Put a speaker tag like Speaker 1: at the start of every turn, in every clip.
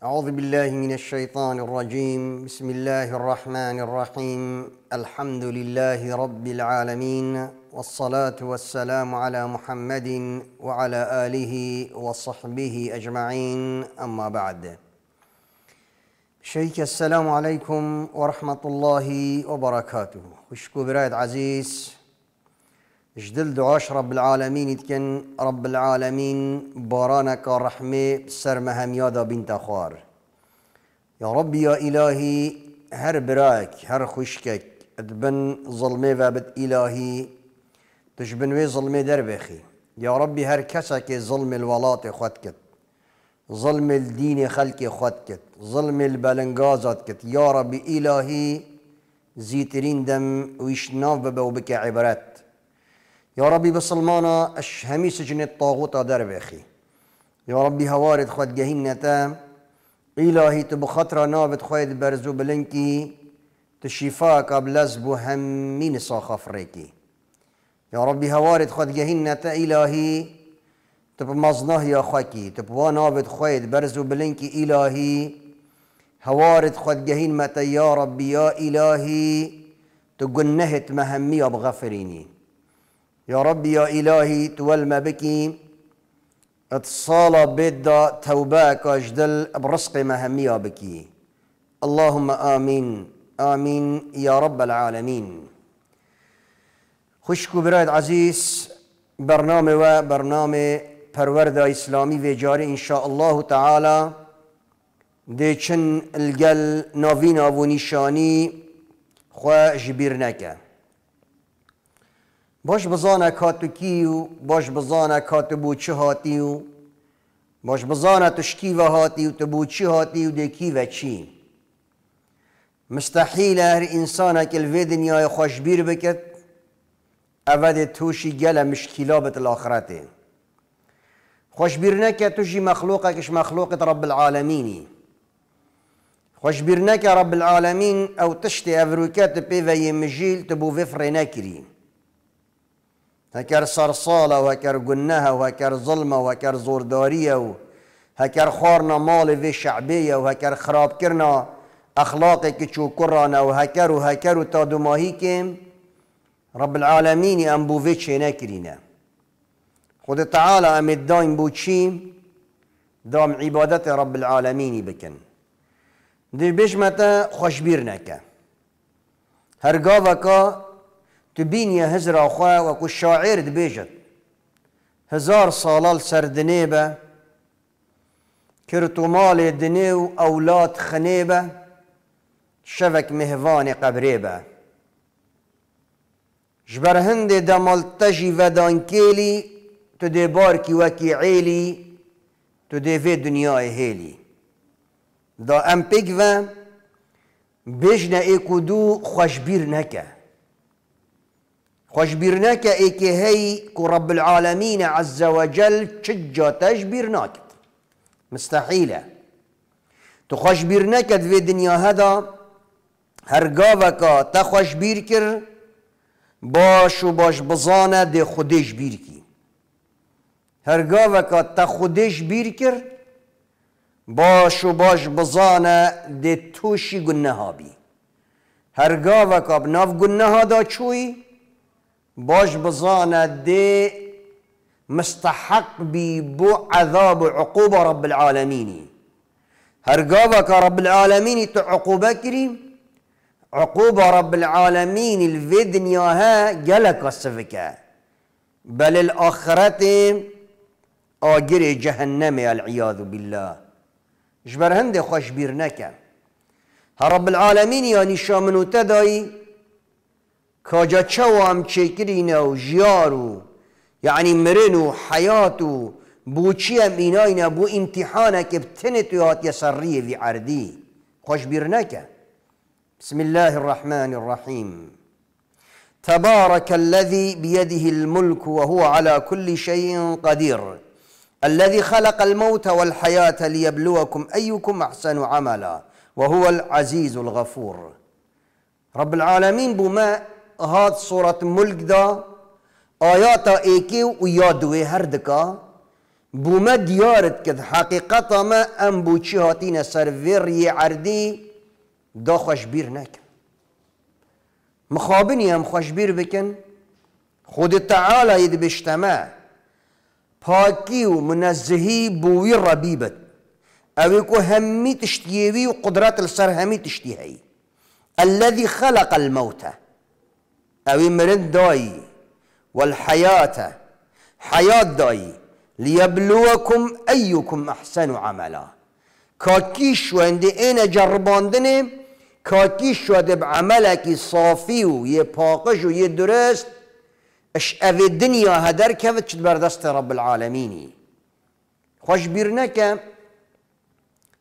Speaker 1: أعوذ بالله من الشيطان الرجيم بسم الله الرحمن الرحيم الحمد لله رب العالمين والصلاة والسلام على محمد وعلى آله وصحبه أجمعين أما بعد شيخ السلام عليكم ورحمة الله وبركاته وشكو برايد عزيز جدل دعاش رب العالمين يتكن رب العالمين بارانك رحمة مهم يادا بنت خوار يا ربي يا إلهي هر براك هر خشكك ادبن ظلمي وابد إلهي تجبن وي ظلمه دربخي يا ربي هر كسك ظلم الولات خدكت ظلم الدين خلق خدكت ظلم البلنغازات كت يا ربي إلهي زيترين دم ويشناف ببو بك عبرات يا ربي بسلمانا اش همي سجن الطاغوت در بخي يا ربي هوارد خود جهين نتا إلهي تبخطر نابت خود برزو بلنكي تشفا قبل همي نساخ صاخفريكي يا ربي هوارد خود جهين نتا إلهي تب مزنه يا خاكي تب ونابت خود برزو بلنكي إلهي هوارد خود جهين متى يا ربي يا إلهي تقنهت مهمي أبغفريني يا ربي يا إلهي تول ما بكي اتصال بدا توباك اجدل برزق مهمية بكي اللهم آمين آمين يا رب العالمين خشكو برايد عزيز برنامه و برنامه پرورد اسلامی و جاری ان شاء الله تعالی چن الگل ناوینا و نشانی خواه جبیر نکه باش بزانه کاتو کیو باش بزانه کاتو تو چه هاتیو باش بزانه تو و هاتیو تو چه هاتیو ده و چی مستحیل هر انسان که الوی دنیای خوشبیر بکد اول توشی گل مشکیلا بت الاخرته خوشبیر نکه توشی مخلوقه کش مخلوقت رب العالمینی خوشبیر نکه رب العالمین او تشت پی پی یه مجیل تبو وفر نکریم. هكر صرصالة وهكر جنها هكار ظلمة وهكر زورداريا هكار خارنا مال في شعبية هكار خراب كرنا أخلاق كتشو كرانا هكار و تادو ماهيكم رب العالمين أم بو في شينا خد تعالى أم الدائم بو دام عبادة رب العالمين بكن دي بشمتا خشبيرناك هرقابك تبینیە هزراخوا وەکو شاعێر دبێژێت هزار ساڵال سەردنێ بە کرد و ماڵێ دنێ و ئەولات خنێ بە شەvek mihvanê qebrê be ji ber hindê demal te jî vedankêlî tu dê barkî wekî êlî tu dê vê dunyayê hêlî da em pêk ve bêjne ê ku dû xweşbîr neke خوش ای که هی که رب العالمین عز و جل چجاتش بیر مستحیله تو خوش نکد و دنیا هدا هر گاوکا تا خوش بیر کر باش و باش بزانه ده خودش بیر کی هر گاوکا تا خودش بیر کر باش و باش بزانه ده توشی گنه ها بی هر گاوکا بناف گنه ها دا چوی باش بزانا دي مستحق بي بو عذاب وعقوبة رب العالمين هرقابك رب العالمين تعقوبة كريم عقوبة رب العالمين الفي دنياها جلك السفكة بل الآخرة آجر جهنم العياذ بالله جبر هندي خوش بيرنك رب العالمين يعني شامنو تدعي كاجا چوام چکرین و جيارو يعني یعنی مرن و حیات و بو امتحانا که بتنه تو هات في عردي خوش بيرناك بسم الله الرحمن الرحيم تبارك الذي بيده الملك وهو على كل شيء قدير الذي خلق الموت والحياة ليبلوكم أيكم أحسن عملا وهو العزيز الغفور رب العالمين بما هاد صورة ملك دا آياتا ايكي ويادوه هردكا ما ديارت كذ حقيقة ما ام بوچي هاتين سرفيري عردي دا خشبير ناكن مخابني ام خشبير بكن خود تعالى يد بشتما پاكي و منزهی ربيبت ربیبت اوی کو همی تشتیوی و قدرت السر همي تشتيهي الذي خلق الموتى اوي مرد داي والحياة حياة داي ليبلوكم ايكم احسن عملا کاکی عندي انا جربان دني شده بعملکی صافی و یه پاقش و یه درست اش اوی الدنيا هدر کفت بردست رب العالمين خوش بيرنك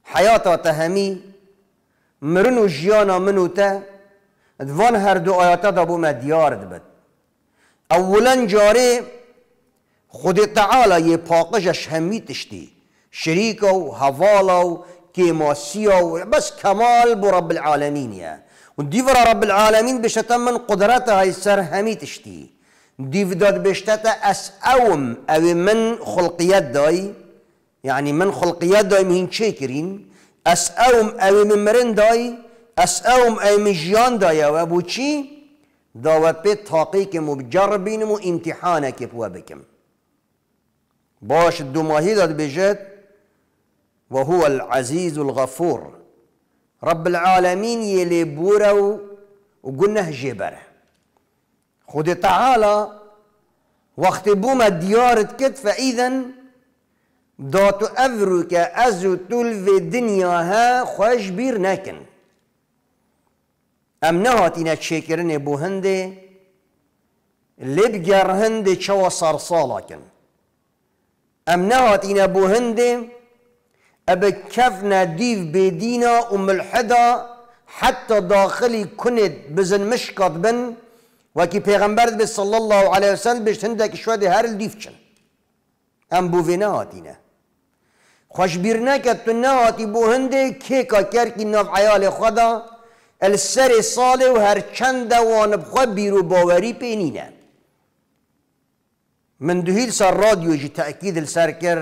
Speaker 1: حياة تهمي مرنو جيانا منو تا دوان هر دو آیاتا دا ما دیار بد اولا جاره خود تعالی یه پاقشش همی تشتی شریک و حوال و و بس كمال برب العالمين يا وديف رب العالمين بشتا من های سر همی تشتی دیو داد بشتا اس اوم او من خلقیت دای يعني من خلقيات داي مهين شاكرين اس اوم او من مرن داي اس اوم اي مجيان ايمجيان دايا وابوچي داوت بيت تحقيقم وبجربينم وامتحانك بوابكم باش الدماهي داد بجد وهو العزيز الغفور رب العالمين يلي بورو وقلناه جبره خد تعالى وقت بوما ديارت كت فإذا داتو أفرك أزو تول في دنياها خوش بير ناكن ام نەهاتینە چێکردنێ بۆ لب گرهنده چوا هەندێ چاوە سەرساڵاکن ئەم نەهاتینە بۆ هەندێ ئەبە کەفنە دیو بدینا و ملحدا حتى داخلی کند بزن مشکات بن کی پیغمبرت به صلی الله علیه وسلم بشت هەندێک دیو هر ام ئەم بۆ وێ نەهاتینە خوشبیر نەکە تو نەهاتی بۆ که کێکا کەرکی ناف عیال خدا السر ساله و هر چند وان خواه بیرو باوری پینینه من دهیل سر رادیو جی تأکید السر کر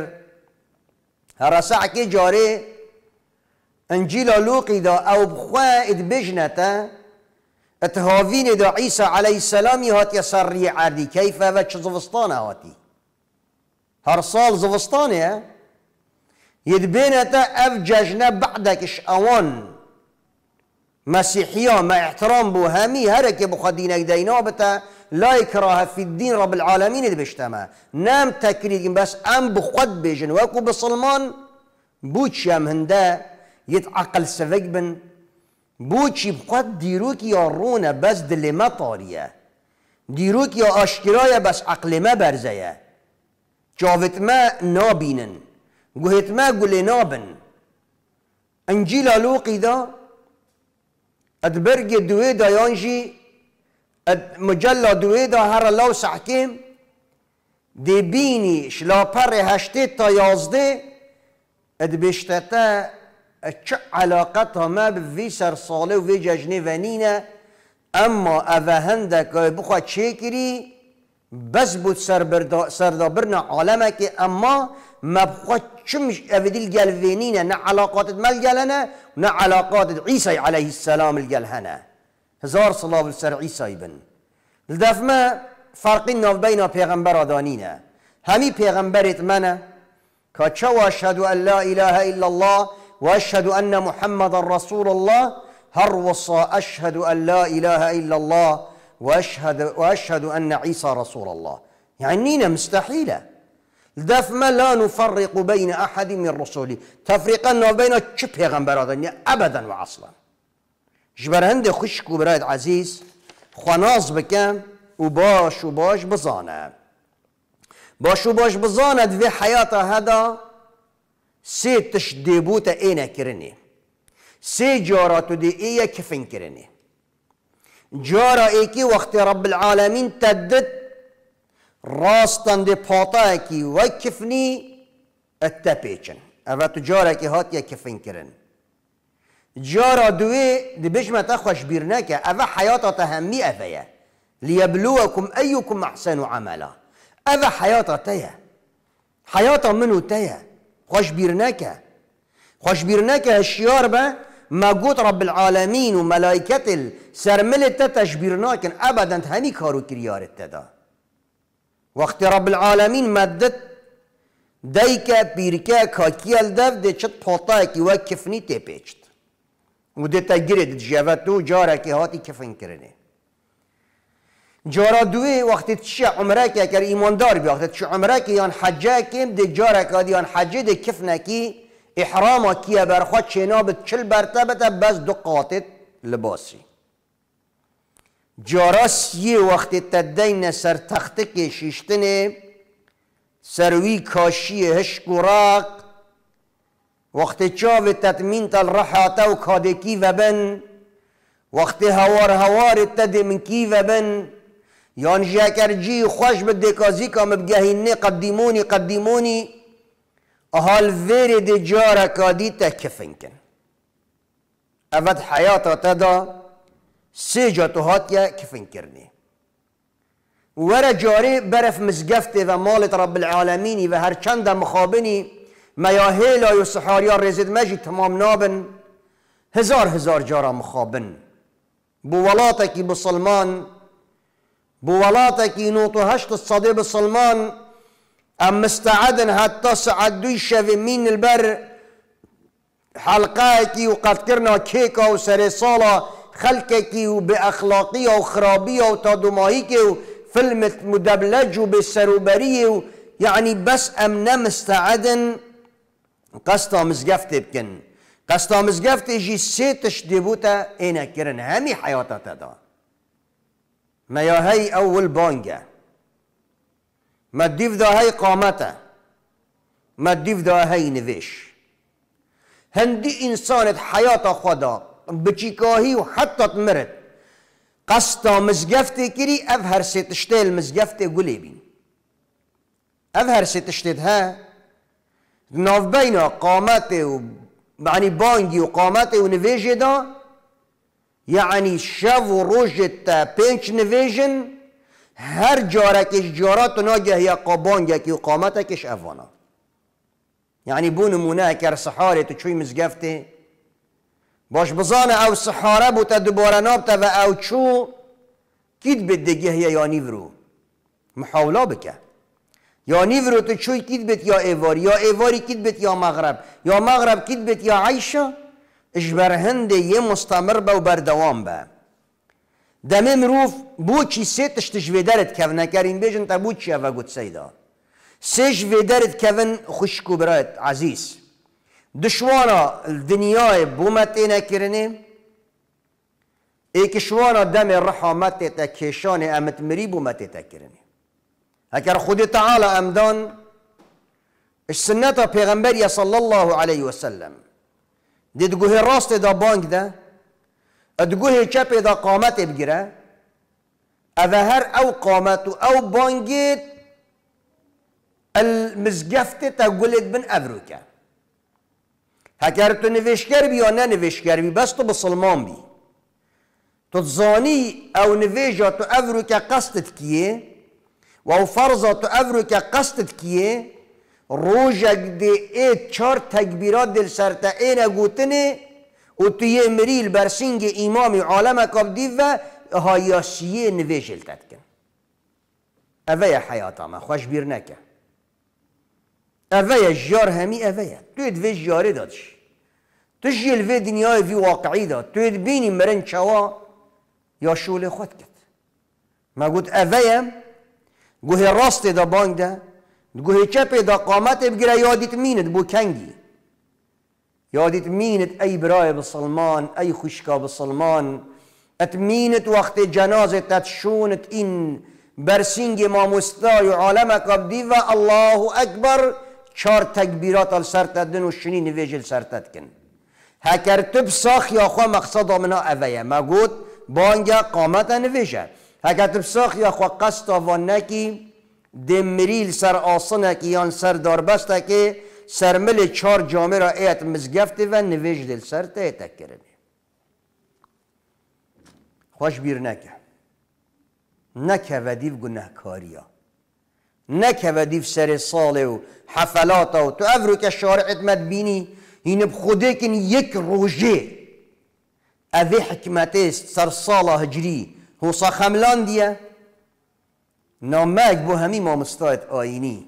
Speaker 1: هر سعکی جاره انجیل لوقی دا او بخواه ادبجنتا اتهاوین دا عیسی علیه السلامی هاتی سر ری عردی کیفه و چه زوستانه هاتی هر سال زوستانه تا اف ججنه بعدکش اوان مسيحيان ما احترام بو همي هرك بو دينك دينا بتا لا إكراه في الدين رب العالمين اللي بيشتما نام تكريد بس أم بو خد بيجن وكو بسلمان بوچ هم هندا يتعقل سفق بن بوچی بخواد ديروك يا رونا بس ما طاريا ديروك يا اشكرايا بس عقلمه ما نابينن نابینن ما قولي نابن انجيلا لوقي ده اد برگه دوی دا یانجی اد مجلا دوی دا هر لاو سحکیم دی بینی شلاپر هشته تا یازده اد بشتتا چه علاقت همه به وی سرساله و وی ججنه و نینه اما اوه هنده که بخواه چه کری بس بود سردابرن سر عالمه که اما ما بخدشمش أبدي الجلفينينا نا علاقات الجلنا ونا علاقات عيسى عليه السلام الجلهنا هزار صلاة بالسر عيسى بن لدف ما فرقين ناف بين پیغمبر دانينا همي پیغمبرت منا كاتشا واشهد أن لا إله إلا الله وأشهد أن محمد رسول الله هر وصا أشهد أن لا إله إلا الله وأشهد, وأشهد أن عيسى رسول الله يعني نينا مستحيلة دفما لا نفرق بین احد من رسولی تفریقا بین چه پیغمبر ابدا و عصلا جبرهند خوش کو برایت عزیز خناز بکم و باش و باش بزانه باش و باش بزانه و حیات هدا سی تش دیبوت اینه کرنی سه جاراتو دی ایه کفن کرنی جارا ایکی وقت رب العالمین تدت راستن دی پاتا کی و کفنی پیچن اوه تو جاره که هات یا کفن کرن جارا دوی دی بجمتا خوش بیر نکه اوه حیاتا تهمی افه ليبلوكم أيكم أحسن عملا أذا تا تيا حياة منو تيا خوش بيرناك خوش بيرناك اشیار با ما قوت رب العالمين وملائكة السرملة تتشبيرناك أبدا هني كارو كريار التدا وقتی رب العالمین مدد دی که پیرکه کاکی دو ده چت کی و کفنی تی پیچت و ده تا گیره دی جوت دو جاره که هاتی کفن کرنه جارا دوی وقتی چی عمره که اگر ایماندار بی وقتی چی عمره که یان حجه کم ده جاره که یان حجه کی احرام کیه برخواد چینا چل برته بس دو قاطت لباسی جاراس یه وقت تدین سر تخته شیشتنه سروی کاشی هشک و راق وقت چاو تتمین تل رحاتا و کادکی و بن وقت هوار هوار تد کی و بن یان جاکرجی خوش به دکازی کام بگهینه قدیمونی قدیمونی احال ویر دی جارا کادی تکفن کن اود حیاتا تدا سه جاتو هاتیه کفن کرنی ور جاری برف مزگفته و مالت رب العالمینی و چند مخابنی میاهیلا و سحاریا رزید مجی تمام نابن هزار هزار جارا مخابن بو ولاتکی بسلمان بو ولاتکی هشت صده بسلمان ام مستعدن حتی سعد دوی شوی مین البر حلقه اکی و قد کرنا کیکا و سر سالا كيو بأخلاقية وخرابية كيو فيلم مدبلج وبالسروبرية يعني بس أمنا مستعدن قصتا مزقفت بكن قصتا مزقفت جي سيتش ديبوتا انا كرن همي حياتا تدا ما يا هي اول بانجا ما ديف دا هي قامتا ما ديف دا هي نفيش هندي انسانة حياتا خدا بچیکاهی و حتی مرد قصد مزگفت کری اف هر سه تشتی المزگفت گلی بین اف هر سه تشتی ها ناف بین قامت و یعنی بانگی و قامت و نویج دا یعنی شو و روز تا پنج نویجن هر کش جارات و ناگه یا که و کش افانا یعنی بون نمونه اکر تو چوی مزگفته باش بزان او سحاره بوتا دوباره نابتا و او چو کید به دگه یا رو محاولا بکه یا رو تو چوی کید بیت یا ایواری یا ایواری کید بیت یا مغرب یا مغرب کید بیت یا اش بر هند یه مستمر با و دوام با دمه مروف بو چی سه جویدرت ویدرت کون نکرین بیجن تا بو چی و گود سیدا سه جویدرت کون خوشکو برایت عزیز دشوانا الدنياي بومتينا كرني ايكشوانا دم الرحمات تكيشان امت مريب ومتي كرني هكار خود تعالى امدان السنة پیغمبر صلى الله عليه وسلم دي دقوه راست دا بانك دا دقوه چپ دا قامت بگره اذا هر او قامت او بانجت تا تقولت بن افروكه اگر تو نوشگر بی یا نه بی بس تو بسلمان بی تو زانی او نویجا تو اورو که قصدت کیه و او فرضا تو اورو که قصدت کیه روژک دی ای چار تکبیرات دل تا این گوتنه و تو یه مریل برسینگ امام عالم کاب دیو و هایاسیه نویجل کن. اوه حیاتا ما خوش بیر نکن اوه جار همی اوه تو وی جاره دادش تو جلوه دنیای وی واقعی داد تو بینی مرن چوا یا شول خود کرد ما گوت اوه گوه راست دا بانگ ده گوه چپ دا قامت بگیره یادیت میند بو کنگی یادیت میند ای برای بسلمان ای خوشکا بسلمان ات میند وقت جنازه تتشونت این برسینگ ما مستای عالم قبدی و الله اکبر چار تکبیرات ال دن و شنی نویجل سرتد کن هکر تب یا خواه مقصد آمنا اویه مگود بانگه قامت نویجه هکر تب یا خواه قصد آوان نکی دمریل سر آسنه که یان سر داربسته که سرمل چار جامعه را ایت مزگفته و نویج دل سر تا خوش بیر نکه نکه ودیو گناه کاریا نکه دیو سر ساله و حفلاتا و تو افرو که شارعت مد بینی این بخوده کن یک روژه اوی حکمته سر ساله هجری هو سخملان دیه بو بو همی مامستایت آینی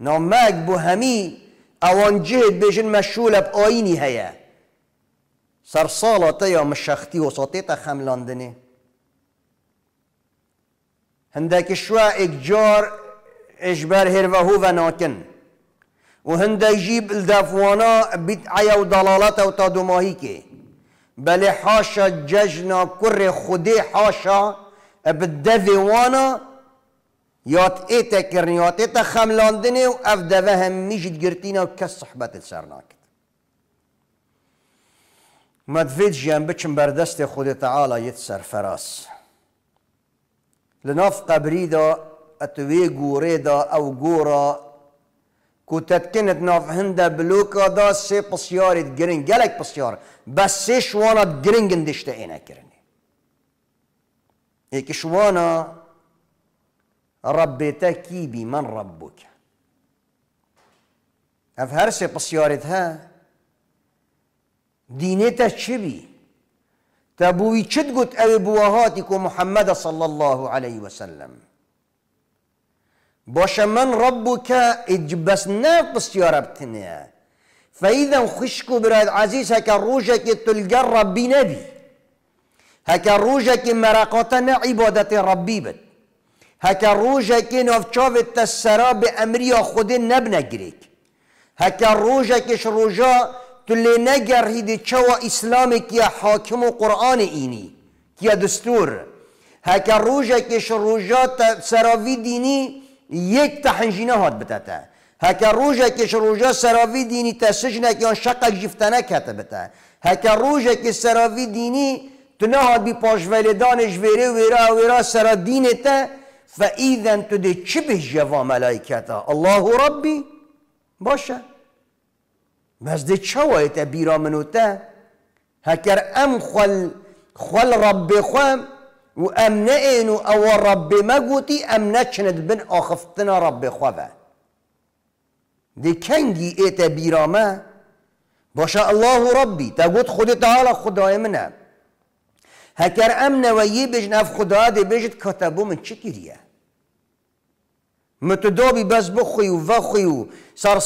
Speaker 1: نامک بو همی اوان جهت بیشن مشغول ب آینی هیا سر ساله تا یا و ساته تا هندك شوى إكجار إجبار هيرفاهو ناكن وهندك يجيب الدافوانا بدعية وضلالات وتادوماهيكي بل حاشا ججنا كر خدي حاشا بالدفي وانا يات ايتا كرنيات يات اي تخملاندني واف نيجي هميجي تقرتينا وكس صحبات السرناك ما جيان جنبك بردست خود تعالى يتسر فراس لناف بريدة أتوي غوريدا أو قورة كتتكنت ناف هندا بلوكا دا سي بسيارة تجرين جالك بسيارة بس سي شوانا تجرين جندشتا إنا كرني ايك شوانا ربيتك بمن ربك هرسي بسيارتها دينتا شبي تبوي چدقت أو بوهاتك محمد صلى الله عليه وسلم باش من ربك اجبس ناقص يا ربتنا فإذا خشكو براد عزيز هكا روجك تلقى ربي نبي هكا روجك مراقاتنا عبادة ربي بد هكا روجك نوفشاف التسرى بأمري خود نبنا جريك هكا روجك شروجا تو لی نگرهید چوا اسلام کیا حاکم و قرآن اینی کیا دستور هکا روژه کش روژات سراوی دینی یک تحنجینه هات بتتا هکا روژه کش روژا سراوی دینی تسجنه یا شقق جفتنه کته بته هکا روژه که سراوی دینی تو نهاد بی پاشولدانش ویره ویرا ویرا سرا تو ده چی به جوا ملائکتا الله ربی باشه بس دي بەزدە چاوایتە بیرامنوتە هكر ام خل خل ڕبێخوام خام ئەم نەئێن و ئەوە ڕبێ مەگوتی ئەم نەچنت بن ئاخفتنە ڕبێخواە دیکەنگی ئێتە بیرامە باشە الله و ڕبی تا گوت خودی تاالە خدای منە هەکەر ئەم نەوەیی بژناف خدا دێ بجد كتبو من چ گیریە بس بەس بخۆی سر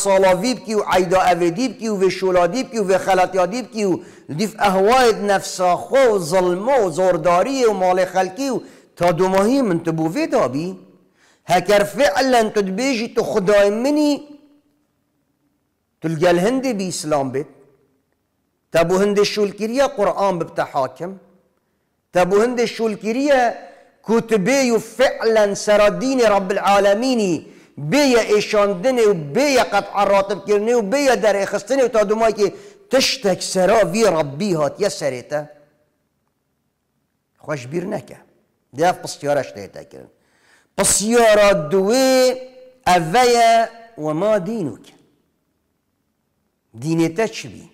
Speaker 1: کیو عیدا اویدیب کیو و شولادیب کیو و خلطیادیب کیو دیف اهوای نفساخو و ظلمو و زورداری و مال خلکی و تا دو من تو بووی دابی هکر فعلا تو بیجی تو خدای منی تلقى الهند اسلام بيت تبو هند شو الكرية قرآن بتحاكم تبو هند شو الكرية فعلا سر الدين رب العالمين بیا ایشاندن و بیا قطع راتب کردن و بیا در خستن و تا دومایی که تشتک سرا وی ربی هات یا سریتا خوش بیر نکه دیف پسیارش دیتا کرن پسیارا دوی اویا و ما دینو که دینتا چی بی؟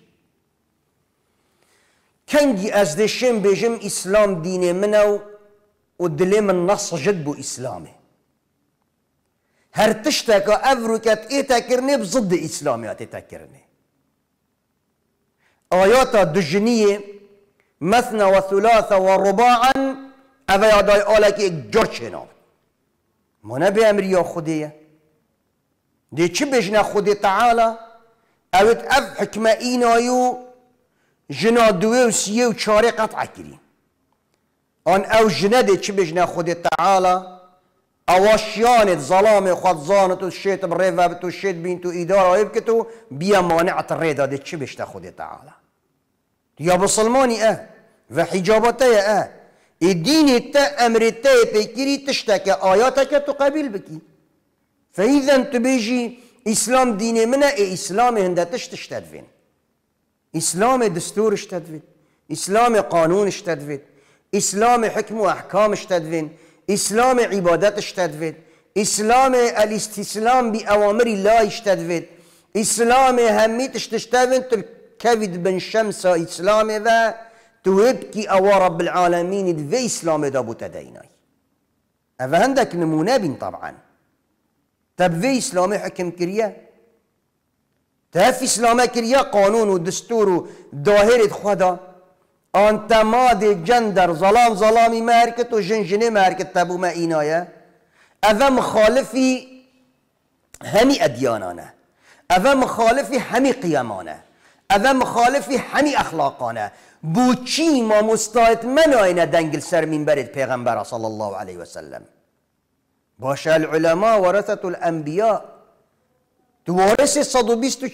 Speaker 1: کنگی از دشم بجم اسلام دین منو و دلی من نص جد بو اسلامه هر تشت که او رو کهت ای تکرنه ضد اسلامیت ای تکرنه آیات دو جنیه مثل و ثلاث و رباعن اویادای آلکه اکجار چه نام منبه امریا خودیه دی چی بجنه جنه خود تعالی اوید اف حکم این آیو جنه و سیه و چاری قطع کریم آن او جنه دی چی به خود تعالی اواشیانت ظلام خود تو شیط بره و تو شیط بین تو ایدار آیب که تو بیا مانعت داده چی بشته خود تعالی یا بسلمانی اه و حجاباته اه ای دین تا امر تا پیکری تشته که آیاتا که تو قبیل بکی فاذا تو بیجی اسلام دین منه ای اسلام هنده تشت تدوین اسلام دستورش تدوین اسلام قانونش تدوین اسلام حکم و احکامش تدوین اسلام عبادت اشتدود اسلام الاستسلام باوامر الله اشتدود اسلام همیت اشتدود تركبد بن شمس اسلام و توبكي او رب العالمين في اسلام دابو تديناي اذا عندك نمونه بين طبعا تب في اسلام حكم كريه تهف اسلام كريه قانون ودستور وداهره خدا آن تماد جندر ظلام ظلامی مرکت و جن جنجنه تبو ما اینایه اوه مخالفی همی ادیانانه اوه مخالفی همی قیمانه اوه مخالفی همی اخلاقانه بوچی ما مستایت من آینه دنگل سر برد پیغمبر صلی الله علیه وسلم باشه العلماء ورثت الانبیاء دوباره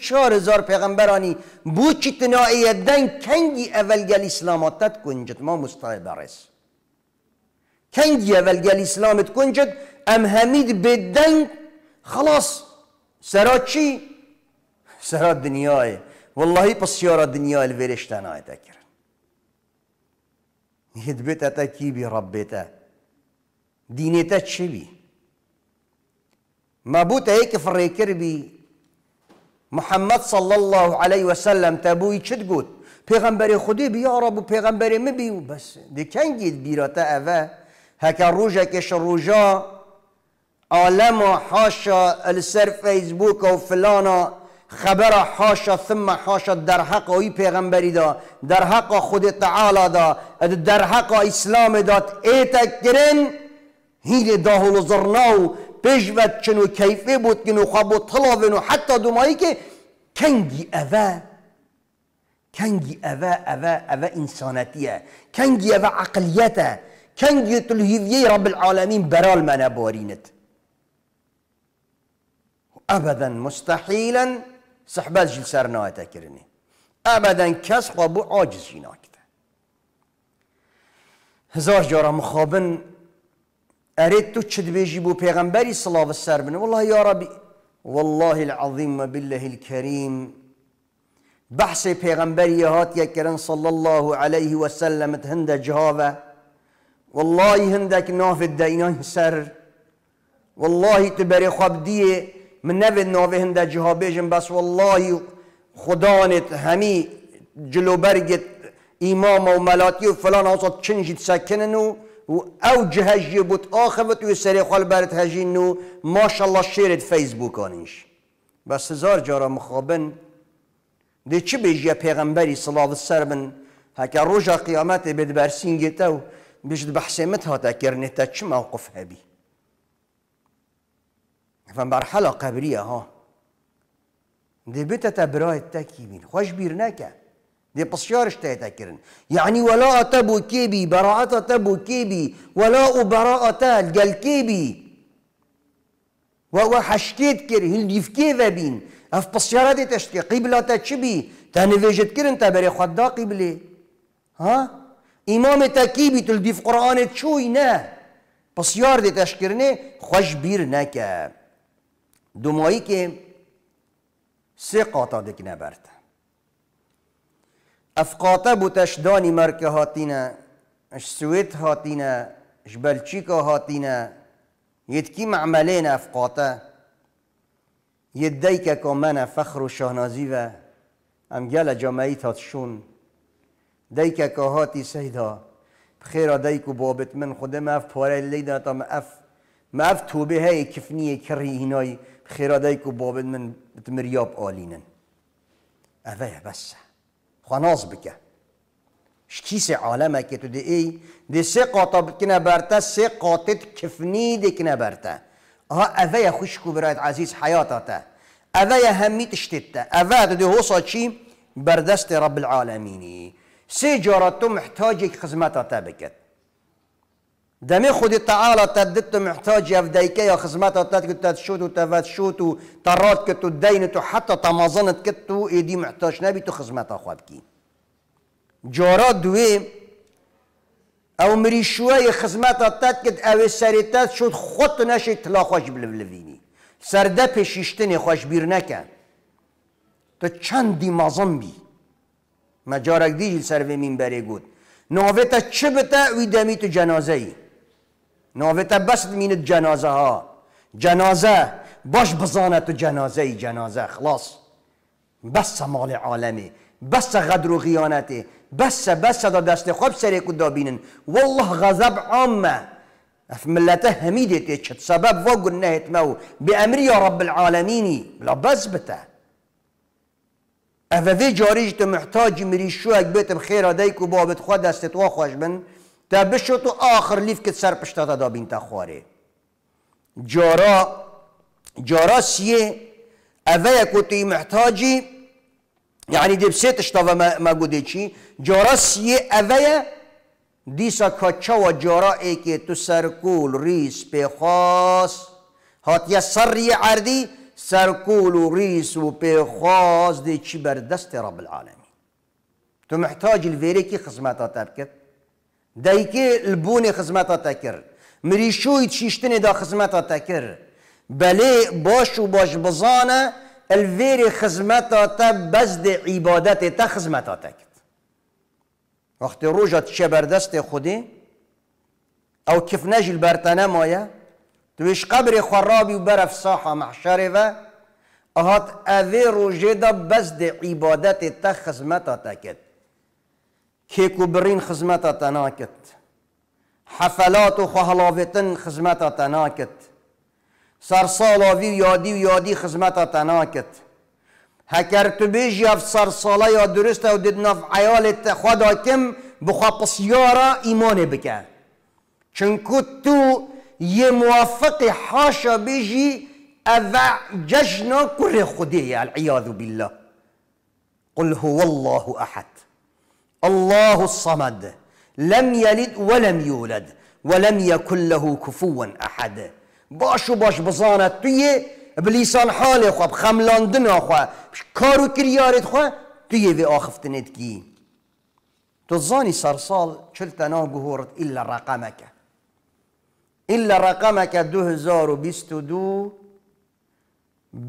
Speaker 1: چهار هزار پیغمبرانی بو تنائی دن کنگی اولگل اسلاماتت کنجد ما مستعد برس کنگی اولگل اسلامت کنجد ام همید بدن خلاص سرا چی؟ سرا دنیای والله یارا دنیای الویرشتن آیتا کرن هد بیتا تا کی بی رب بیتا چی بی مابوتا ایک فریکر بی محمد صلى الله عليه وسلم تبوي چد قد پیغمبر خودی بیا رب و پیغمبر می بی و بس گید بیراتا اوه هکا روژا کش روژا عالم حاشا السر فیسبوک و فلانا خبر حاشا ثم حاشا در حق اوی پیغمبری دا در حق خود تعالی دا در حق اسلام دا ایتک کرن هیل داهل زرناو بجوتشن و کیفه بود که خواب و طلاوه و حتی دومایی که کنگی اوا کنگی اوا اوه اوه انسانتیه کنگی اوه عقلیته کنگی تلهیویه رب العالمین برال من باریند ابدا مستحیلا صحبت جل سر نایتا کرنی ابدا کس خوابو عاجز ناکده هزار جارا مخابن أريد تشد بيجي بو بيغمبري صلاة السربن والله يا ربي والله العظيم بالله الكريم بحثي بيغمبري هات يكرن صلى الله عليه وسلم تهند هند والله هندك ناف دینان سر والله تبری خبدیه من نو ناف هند جها بس والله خدانت جلو جلوبرگت امام وملاتي وفلان أوصد فلان آساد او جهجی بوت آخفت و سری خال برد هجین نو ماشالله شیرت فیسبوک آنیش بس هزار جارا مخابن دی چی بیجی پیغمبری صلاة السر بن هکا روژا قیامت بد برسین گیتا و بیجد بحسیمت ها تکرنه تا چی موقف هبی فم مرحله قبریه ها دی بیتا تا برای تکی خوش بیر نکه Det pasjar shteta kirin. Yani wala tabu kibi, bara'ata tabu kibi, wala bara'ata جل كيبي وحشكيت كير هنديف كيفا بين اف بصيارة دي تشتي قبلة تشبي تاني فيجت كير انت بري خدا قبلة ها امام تاكيبي تلديف قرآن تشوي نا بصيار دي تشكرني خش بير ناكا دمائي كي سي قاطع ديك نبرت افقاته بوتش دانی مرکه هاتینه اش سویت هاتینه اش بلچیکا هاتینه یدکی معملین افقاته ید که من فخر و شهنازی و ام گل جامعی تاتشون دی که که هاتی سیدا بخیره دی بابت من خودم اف پاره تا مف توبه های کفنی کری اینای بخیر بابت من بتمریاب آلینن اوه بسه خناز بکه شکیس عالمه که تو دی ای دی سه قاطا بکنه برته سه قاطت کفنی دکنه برته ها اوه خوشکو برایت عزیز حیاتا تا اوه همی تشتت تا اوه دی حوصا چی بردست رب العالمینی سه جارتو محتاجی خزمتا تا بکت دمی خود تعالی تدت تو محتاج افدیکه یا خدمت تد که تد شد و تد شد و ترات که تو دین تو حتی تمازنت که تو ایدی محتاج نبی تو خدمت خواب کی جارا دوی او مری شوی خدمت تد که او سریتت شد خود نشه تلا خوش بلوینی سرده پشیشتن خوش بیر نکن تو چندی مازن بی مجارک دیجی سر و مین بره گود ناوه چه بتا ویدمی تو جنازه ای ناوته بس مینت جنازه ها جنازه باش بزانه تو جنازه ای جنازه خلاص بس مال عالمی بس غدر و غیانته بس بس دا دست خوب سری کو دابینن والله غضب عامه اف ملته همیده چت سبب و گنه ماو به امری یا رب العالمینی بلا بس بته وی جاریج تو محتاج مری شو اک بیتم خیر و بابت خود دست تو خوش بن تا بشو تو آخر لیف که سر پشتا تا دابین تا خواره جارا جارا سیه اوه که توی محتاجی یعنی دیب تشتا و ما گوده چی جارا سیه اوه دیسا کچا و جارا ای که تو سرکول ریس پیخواست هات یا سر عردی سرکول و ریس و پیخواست دی چی بر دست رب العالمی تو محتاج الویره کی تب کرد خدمت بوونێ خزمەتە تەکرد مریشوی دا خدمت تەکرد بله باش و باش بزانه الویر خدمت تە بزد عبادت تا خدمت تەکرد کرد وقت چێ بەردەستێ خودی، او کف نەژیل بەرتەنەمایە تویش قبر خرابی و بەرەف ساحە مەحشارێڤە ئەهات ئەڤێ ڕۆژێدا بزد عبادت تا خدمت کرد کبرین خزمەتە تناکت حفلات و خەهڵاوێتن خزمەتە تناکت سەرساڵاوی و یادی و یادی خدمت تناکت هکر تو بێژیاف سەرساڵە یا درستە و دناف عیالێت تەخواداکم بخوا پسیارە ایمان بکە چونکو تو یه موافق حاشا بیجی ئەە جشن کر خودەیە العیاذ بالله قل هو الله احد الله الصمد لَمْ يلد وَلَمْ يولد وَلَمْ يكن له كفوا باش و باش بزانت توی بلیسان حال خواب خملاندن خواه کارو کریارت خواه توی وی آخفتنت کی تو زانی سرسال چلتنا گهورت الا رقمک الا رقمک دو هزار و بیست و دو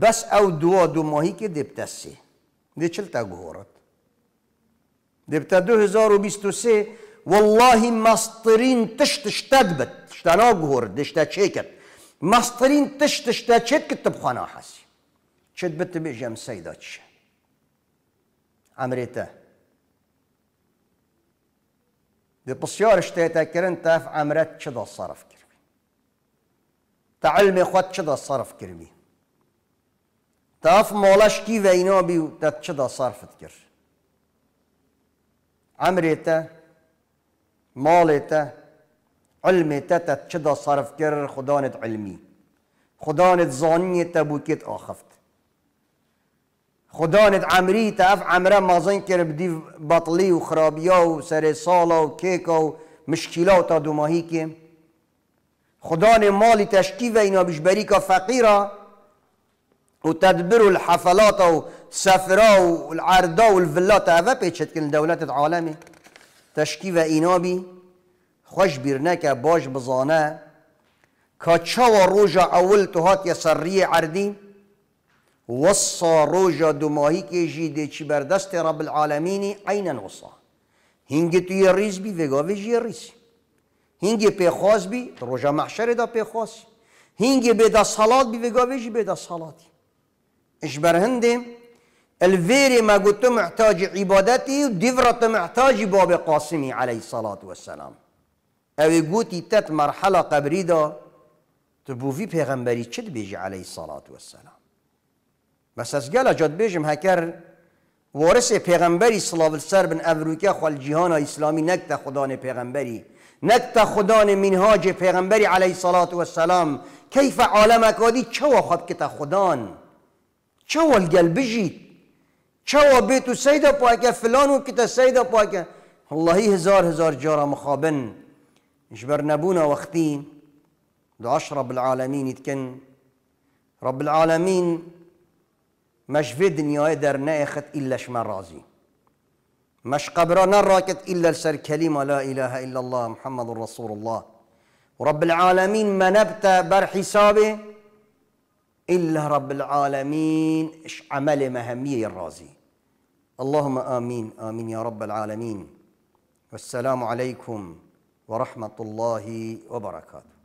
Speaker 1: بس او دو دو ماهی که دبتسی دی چلتا گهورت دبتا 2023 والله مسترین تشت شتد بد شتنا دشتا چه کرد مسترین تشت شتا چه کتب خانه حسی چه بت بیجم سیدا تش عمریتا دی بسیار شتیتا کرن تاف عمرت چه دا صرف کرمی تا علم خود چه دا صرف کرمی تاف مالش کی و اینا بیو تا چه دا صرفت عمريتا مالتا علمتا تتشدى صرف كر خدانت علمي خدانت زانية تبوكيت آخفت خدانت عمريتا أف عمرا ما زنكر بدي بطلي وخرابيا وسرسالة وكيكا ومشكلة وتادو ماهيكي خدان مالي تشكيفة إنا بشبريكا فقيرة وتدبروا الحفلات و سفرا و العردا و الفلات اوه پیچت کن دولت عالمی تشکی و اینا بی خوش بیر نکه باش بزانه که و روژا اول تو هات یا سری عردی وصا دو دماهی که جیده چی بر دست رب العالمینی عینا وصا هنگی تو یه ریز بی وگاوی جی ریز پیخواز بی محشر دا پیخواز هنگی بیدا صلات بی وگاوی جی بیدا صلاتی اش الفيري ما قلت محتاج عبادتي وديفرت محتاج باب قاسمي عليه الصلاة والسلام او قوتي تت مرحلة قبري دا تبوفي پیغمبری چد بيجي عليه الصلاة والسلام بس از گل جاد بيجم هكر وارث پیغمبری صلاة السر بن افروکه خوال جهان اسلامی نکت خدان پیغمبری نکت خدان منهاج پیغمبری علیه الصلاة والسلام کیف عالمك آدی چوا خب کت خدان چوا والگل بجید چوا بیتو سیدا پاکه فلانو کتا سیدا پاکه اللهی هزار هزار جارة مخابن جبر نبونا وقتي دعش رب العالمين يتكن رب العالمين مش في دنيا در ناخت إلا شما رازي مش قبرا نراكت إلا لسر كلمة لا إله إلا الله محمد رسول الله ورب العالمين ما نبت بر حسابه إلا رب العالمين إش عمل مهمية الرازي اللهم امين امين يا رب العالمين والسلام عليكم ورحمه الله وبركاته